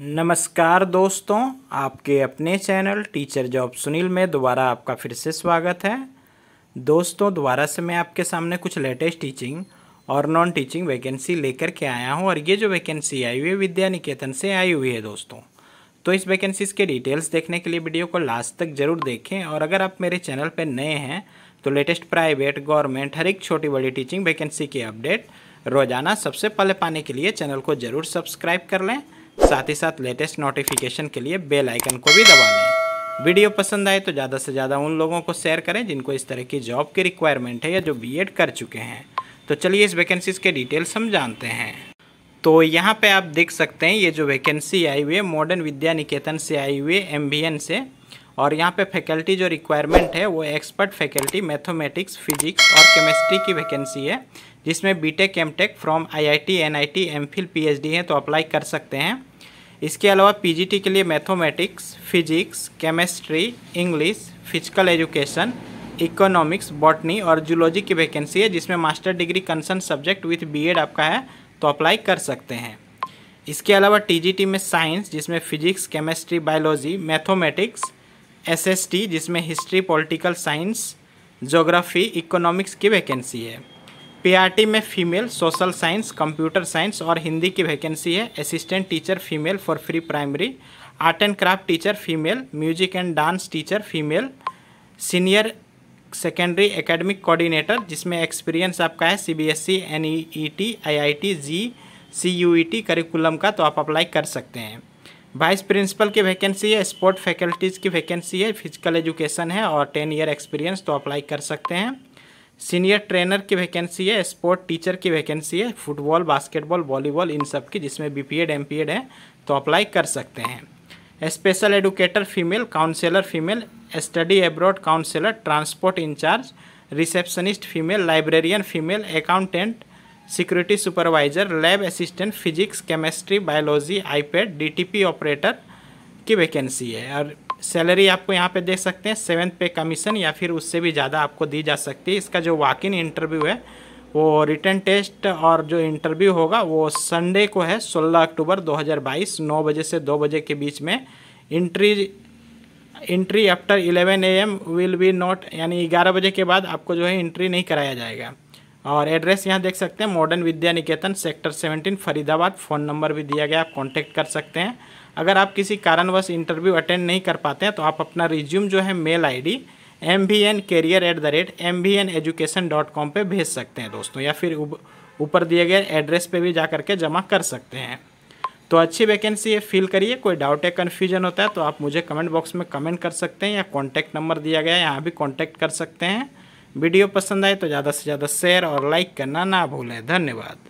नमस्कार दोस्तों आपके अपने चैनल टीचर जॉब सुनील में दोबारा आपका फिर से स्वागत है दोस्तों दोबारा से मैं आपके सामने कुछ लेटेस्ट टीचिंग और नॉन टीचिंग वैकेंसी लेकर के आया हूं और ये जो वैकेंसी आई हुई है विद्या निकेतन से आई हुई है दोस्तों तो इस वैकेंसीज़ के डिटेल्स देखने के लिए वीडियो को लास्ट तक ज़रूर देखें और अगर आप मेरे चैनल पर नए हैं तो लेटेस्ट प्राइवेट गवर्नमेंट हर एक छोटी बड़ी टीचिंग वैकेंसी की अपडेट रोज़ाना सबसे पहले पाने के लिए चैनल को ज़रूर सब्सक्राइब कर लें साथ ही साथ लेटेस्ट नोटिफिकेशन के लिए बेल आइकन को भी दबा लें वीडियो पसंद आए तो ज़्यादा से ज़्यादा उन लोगों को शेयर करें जिनको इस तरह की जॉब की रिक्वायरमेंट है या जो बी कर चुके हैं तो चलिए इस वैकेंसीज़ के डिटेल्स हम जानते हैं तो यहाँ पे आप देख सकते हैं ये जो वैकेंसी आई हुई है मॉडर्न विद्या निकेतन से आई हुई है एम से और यहाँ पे फैकल्टी जो रिक्वायरमेंट है वो एक्सपर्ट फैकल्टी मैथमेटिक्स फिजिक्स और केमिस्ट्री की वैकेंसी है जिसमें BTech MTech from IIT NIT MPhil PhD है तो अप्लाई कर सकते हैं इसके अलावा पीजीटी के लिए mathematics physics chemistry English physical education economics botany और जूलॉजी की वैकेंसी है जिसमें master degree concern subject with BEd आपका है तो अप्लाई कर सकते हैं इसके अलावा टीजीटी में साइंस जिसमें physics chemistry biology S S जिसमें history political science geography economics की वैकेंसी है पीआरटी में female social science computer science और हिंदी की वैकेंसी है assistant teacher female for pre primary art and craft teacher female music and dance teacher female senior secondary academic coordinator जिसमें experience आपका है C B S C N E T I I T G C U E T curriculum का तो आप apply कर सकते हैं vice principal की वैकेंसी है स्पोर्ट फैकल्टीज़ की वैकेंसी है फिजिकल एजुकेशन है और टेन ईयर एक्सपीरियंस तो अप्लाई कर सकते हैं सीनियर ट्रेनर की वैकेंसी है स्पोर्ट टीचर की वैकेंसी है फुटबॉल बास्केटबॉल वॉलीबॉल इन सब की जिसमें B P Ed M P Ed है तो अप्लाई कर सकते हैं special educator female counsellor female study abroad counsellor transport in charge receptionist female librarian female accountant security supervisor lab assistant physics chemistry biology iPad DTP operator की vacancy है और salary आपको यहाँ पे देख सकते हैं सेवन्थ पे कमीशन या फिर उससे भी ज़्यादा आपको दी जा सकती है इसका जो वाक इन इंटरव्यू है वो रिटर्न टेस्ट और जो इंटरव्यू होगा वो संडे को है 16 अक्टूबर 2022 9 बजे से 2 बजे के बीच में entry entry after 11 AM will be not यानी 11 बजे के बाद आपको जो है इंट्री नहीं कराया जाएगा और एड्रेस यहाँ देख सकते हैं modern Vidya Niketan sector 17 Faridabad phone number भी दिया गया आप कॉन्टैक्ट कर सकते हैं अगर आप किसी कारणवश इंटरव्यू अटेंड नहीं कर पाते हैं तो आप अपना रिज्यूम जो है mail ID M N at the rate M B N education dot com पर भेज सकते हैं दोस्तों या फिर ऊपर दिए गए एड्रेस पर भी जा करके जमा कर सकते हैं तो अच्छी वैकेंसी है फिल करिए कोई डाउट या कन्फ्यूजन होता है तो आप मुझे कमेंट बॉक्स में कमेंट कर सकते हैं या कॉन्टैक्ट नंबर दिया गया है यहाँ भी कॉन्टैक्ट कर सकते हैं वीडियो पसंद आए तो ज़्यादा से ज़्यादा शेयर और लाइक करना ना भूलें धन्यवाद